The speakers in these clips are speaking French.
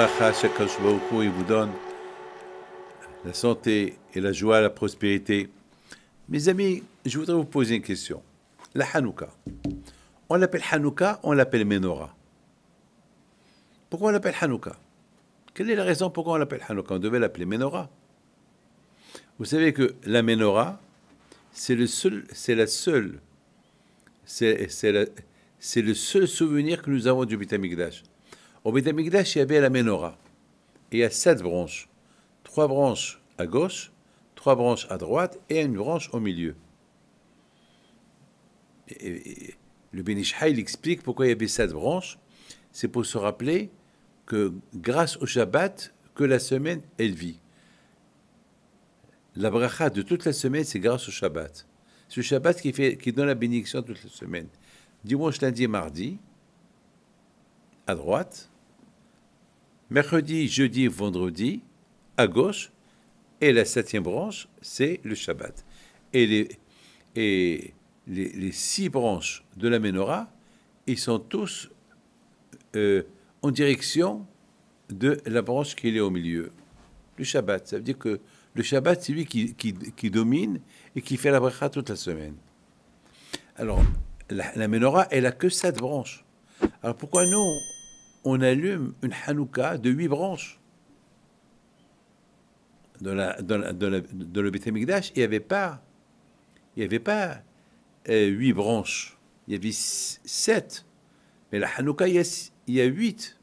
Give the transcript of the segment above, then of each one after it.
il vous donne la santé et la joie, la prospérité. Mes amis, je voudrais vous poser une question. La Hanouka. On l'appelle Hanouka, on l'appelle Menorah. Pourquoi on l'appelle Hanouka Quelle est la raison pourquoi on l'appelle Hanouka On devait l'appeler Menorah. Vous savez que la Menorah, c'est le seul, c'est la seule, c'est, c'est, le seul souvenir que nous avons du Bitamikdash. Au Bédamigdash, il y avait la menorah. Et il y a sept branches. Trois branches à gauche, trois branches à droite et une branche au milieu. Et, le Benishai, il explique pourquoi il y avait sept branches. C'est pour se rappeler que grâce au Shabbat, que la semaine, elle vit. La bracha de toute la semaine, c'est grâce au Shabbat. C'est le Shabbat qui, fait, qui donne la bénédiction toute la semaine. Dimanche, lundi et mardi, à droite, mercredi, jeudi, vendredi, à gauche, et la septième branche, c'est le Shabbat. Et les, et les, six branches de la menorah, ils sont tous euh, en direction de la branche qui est au milieu, le Shabbat. Ça veut dire que le Shabbat, c'est lui qui, qui, domine et qui fait la bracha toute la semaine. Alors, la, la menorah, elle a que sept branches. Alors pourquoi nous, on allume une Hanouka de huit branches. Dans, la, de la, le il n'y avait pas, il y avait pas euh, huit branches. Il y avait sept. Mais la Hanouka, il y a, il y huit.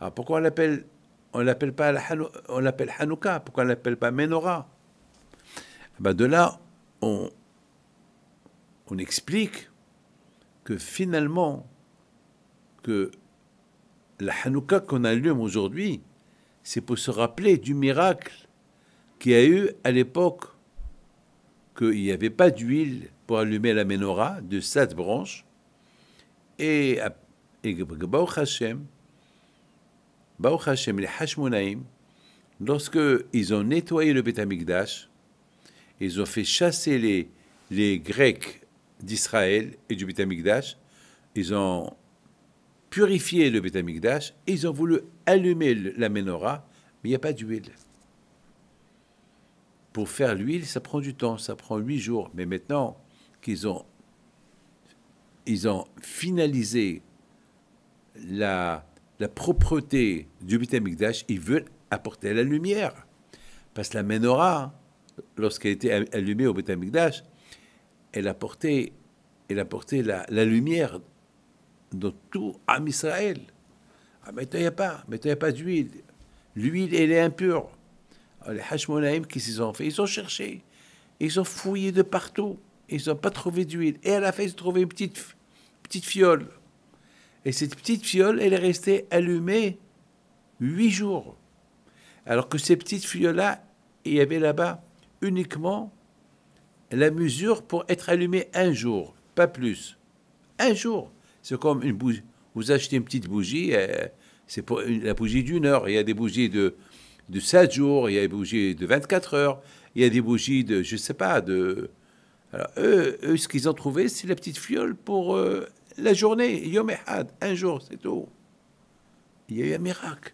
Alors pourquoi on l'appelle on l'appelle pas la on l'appelle Hanouka, pourquoi on l'appelle pas Menorah eh ben De là, on, on explique que finalement, que la Hanouka qu'on allume aujourd'hui, c'est pour se rappeler du miracle qu'il y a eu à l'époque, qu'il n'y avait pas d'huile pour allumer la menorah de sept branches. Et, et Hashem, Hashem, les Hashmonaïm, lorsque ils ont nettoyé le Betamikdash, ils ont fait chasser les, les Grecs d'Israël et du Betamikdash, ils ont purifier le Beth Amikdash, ils ont voulu allumer la menorah, mais il n'y a pas d'huile. Pour faire l'huile, ça prend du temps, ça prend huit jours. Mais maintenant qu'ils ont, ils ont finalisé la, la propreté du Beth Amikdash, ils veulent apporter la lumière. Parce que la menorah, lorsqu'elle était allumée au Beth Amikdash, elle apportait, elle apportait la, la lumière dans tout Am Israël. Ah, mais mettez pas, mettez pas d'huile. L'huile, elle est impure. Ah, les Hashmonaïm, qui s'y sont fait Ils ont cherché. Ils ont fouillé de partout. Ils n'ont pas trouvé d'huile. Et à la fin, ils ont trouvé une petite, petite fiole. Et cette petite fiole, elle est restée allumée huit jours. Alors que ces petites fioles-là, il y avait là-bas uniquement la mesure pour être allumée un jour, pas plus. Un jour. C'est comme une bougie. Vous achetez une petite bougie, euh, c'est pour la bougie d'une heure. Il y a des bougies de, de 7 jours, il y a des bougies de 24 heures, il y a des bougies de, je ne sais pas, de... Alors, eux, ce qu'ils ont trouvé, c'est la petite fiole pour euh, la journée, Yom Ehad, un jour, c'est tout. Il y a eu un miracle.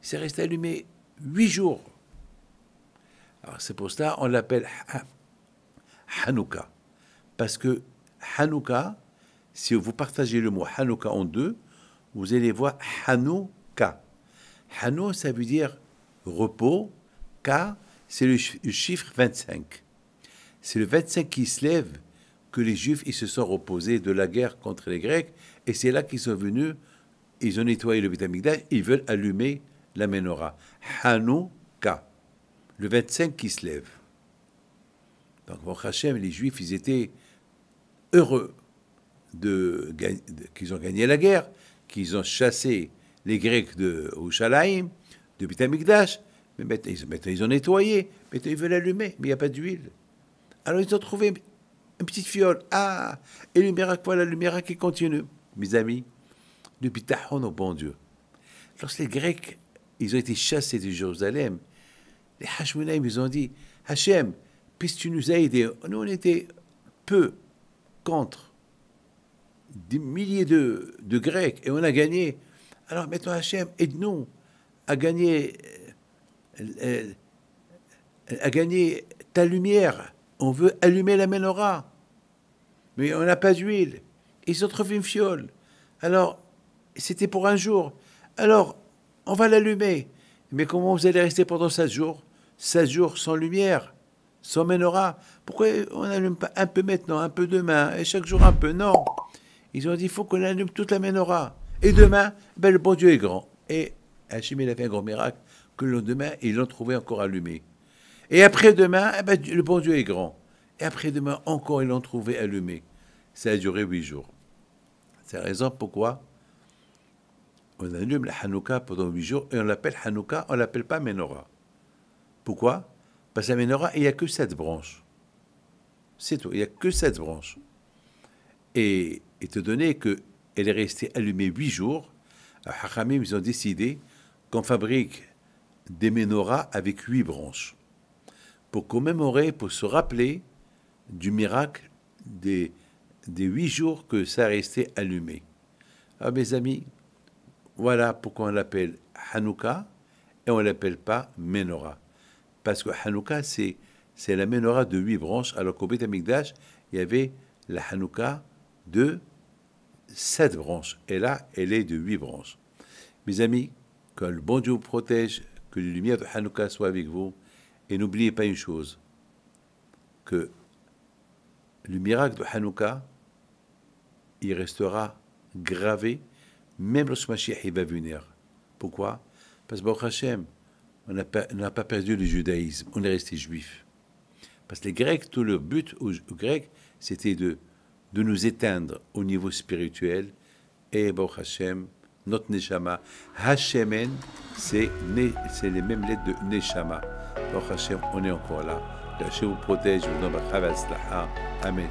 C'est resté allumé 8 jours. Alors, c'est pour cela on l'appelle Hanouka. Parce que Hanouka, si vous partagez le mot Hanouka en deux, vous allez voir Hanouka. Hanou, ça veut dire repos. K, c'est le, chiffre 25. C'est le 25 qui se lève que les Juifs ils se sont reposés de la guerre contre les Grecs. Et c'est là qu'ils sont venus, ils ont nettoyé le Beth ils veulent allumer la menorah. Hanouka, le 25 qui se lève. Donc, les Juifs, ils étaient heureux qu'ils ont gagné la guerre, qu'ils ont chassé les Grecs de Houshalaïm, de Bitamikdash, mais maintenant ils, ont nettoyé, maintenant ils veulent allumer, mais il n'y a pas d'huile. Alors ils ont trouvé une petite fiole. Ah Et le miracle, voilà le miracle qui continue. Mes amis, le Tahon au bon Dieu. Lorsque les Grecs, ils ont été chassés de Jérusalem, les Hashmonaïm, ils ont dit Hachem, puisque tu nous as aidés. Nous, on était peu contre des milliers de, Grecs et on a gagné. Alors mettons Hachem, aide-nous à gagner, euh, euh, à gagner ta lumière. On veut allumer la menorah, mais on n'a pas d'huile. Ils ont trouvé une fiole. Alors, c'était pour un jour. Alors, on va l'allumer. Mais comment vous allez rester pendant 16 jours 16 jours sans lumière, sans menorah Pourquoi on n'allume pas un peu maintenant, un peu demain, et chaque jour un peu Non ils ont dit, il faut qu'on allume toute la menorah. Et demain, ben, le bon Dieu est grand. Et Hachim, il a fait un grand miracle que le lendemain, ils l'ont trouvé encore allumé. Et après-demain, eh ben, le bon Dieu est grand. Et après-demain, encore, ils l'ont trouvé allumé. Ça a duré huit jours. C'est la raison pourquoi on allume la Hanouka pendant huit jours et on l'appelle Hanouka, on ne l'appelle pas Menorah. Pourquoi Parce que il n'y a que sept branches. C'est tout, il n'y a que sept branches. Et étant donné qu'elle est restée allumée huit jours, à euh, Hachamim, ils ont décidé qu'on fabrique des menorahs avec huit branches pour commémorer, pour se rappeler du miracle des, des huit jours que ça a resté allumé. Alors, ah, mes amis, voilà pourquoi on l'appelle Hanouka et on ne l'appelle pas menorah. Parce que Hanouka, c'est, la menorah de huit branches, alors qu'au Beth il y avait la Hanouka de sept branches. Et là, elle est de huit branches. Mes amis, que le bon Dieu vous protège, que la lumière de Hanouka soit avec vous. Et n'oubliez pas une chose, que le miracle de Hanouka, il restera gravé, même lorsque Mashiach va venir. Pourquoi Parce que, on n'a pas perdu le judaïsme, on est resté juif. Parce que les Grecs, tout leur but aux Grecs, c'était de de nous éteindre au niveau spirituel. Et Baruch Hashem, notre Neshama. Hashemen, c'est les mêmes lettres de Neshama. Baruch Hashem, on est encore là. Que vous protège, vous Amen.